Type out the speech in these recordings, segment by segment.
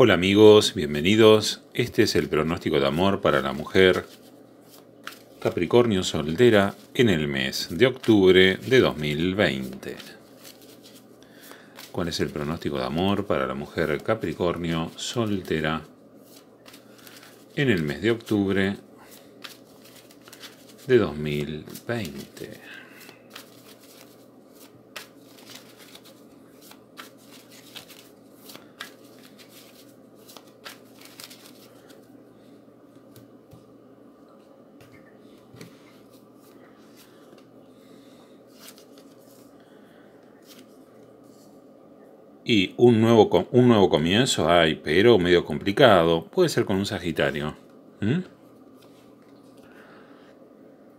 Hola amigos, bienvenidos. Este es el pronóstico de amor para la mujer Capricornio soltera en el mes de octubre de 2020. ¿Cuál es el pronóstico de amor para la mujer Capricornio soltera en el mes de octubre de 2020? Y un nuevo, un nuevo comienzo hay, pero medio complicado. Puede ser con un Sagitario. ¿Mm?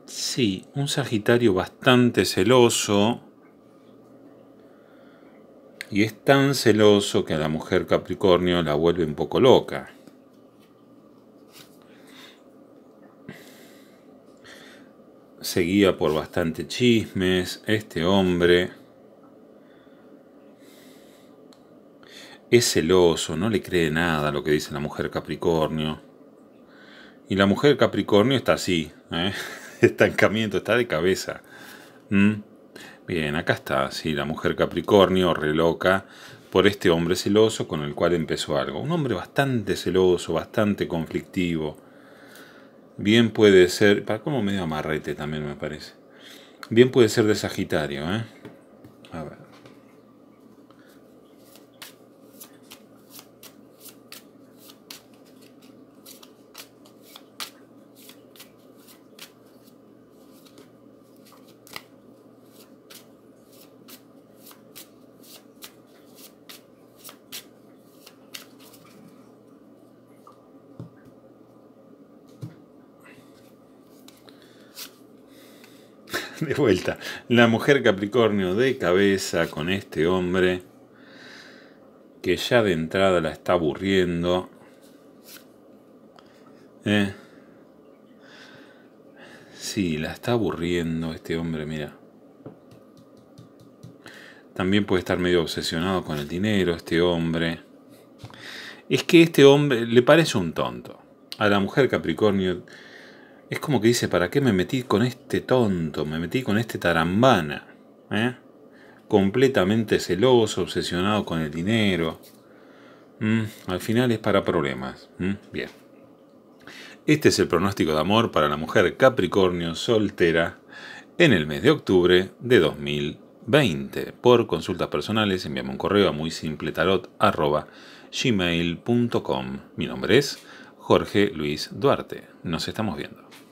Sí, un Sagitario bastante celoso. Y es tan celoso que a la mujer Capricornio la vuelve un poco loca. Seguía por bastante chismes este hombre. Es celoso, no le cree nada lo que dice la mujer Capricornio. Y la mujer Capricornio está así, ¿eh? estancamiento, está de cabeza. ¿Mm? Bien, acá está, sí, la mujer Capricornio, reloca, por este hombre celoso con el cual empezó algo. Un hombre bastante celoso, bastante conflictivo. Bien puede ser, para como medio amarrete también me parece. Bien puede ser de Sagitario, ¿eh? de vuelta, la mujer Capricornio de cabeza con este hombre que ya de entrada la está aburriendo. ¿eh? Sí, la está aburriendo este hombre, mira. También puede estar medio obsesionado con el dinero este hombre. Es que este hombre le parece un tonto. A la mujer Capricornio es como que dice, ¿para qué me metí con este tonto? Me metí con este tarambana. ¿eh? Completamente celoso, obsesionado con el dinero. Mm, al final es para problemas. bien. Este es el pronóstico de amor para la mujer Capricornio soltera en el mes de octubre de 2020. Por consultas personales, envíame un correo a muy simple tarot, Mi nombre es Jorge Luis Duarte. Nos estamos viendo.